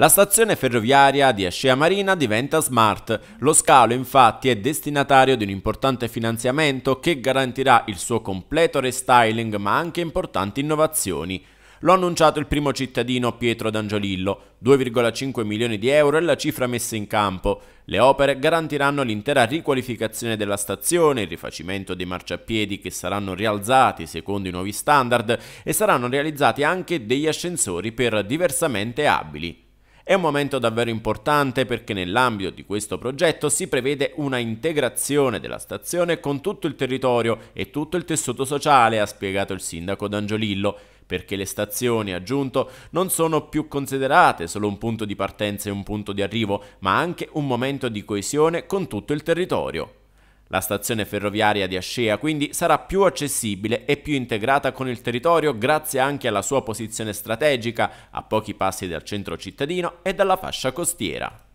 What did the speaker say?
La stazione ferroviaria di Ascea Marina diventa smart. Lo scalo infatti è destinatario di un importante finanziamento che garantirà il suo completo restyling ma anche importanti innovazioni. Lo ha annunciato il primo cittadino Pietro D'Angiolillo. 2,5 milioni di euro è la cifra messa in campo. Le opere garantiranno l'intera riqualificazione della stazione, il rifacimento dei marciapiedi che saranno rialzati secondo i nuovi standard e saranno realizzati anche degli ascensori per diversamente abili. È un momento davvero importante perché nell'ambito di questo progetto si prevede una integrazione della stazione con tutto il territorio e tutto il tessuto sociale, ha spiegato il sindaco D'Angiolillo perché le stazioni, aggiunto, non sono più considerate solo un punto di partenza e un punto di arrivo, ma anche un momento di coesione con tutto il territorio la stazione ferroviaria di Ascea quindi sarà più accessibile e più integrata con il territorio grazie anche alla sua posizione strategica a pochi passi dal centro cittadino e dalla fascia costiera.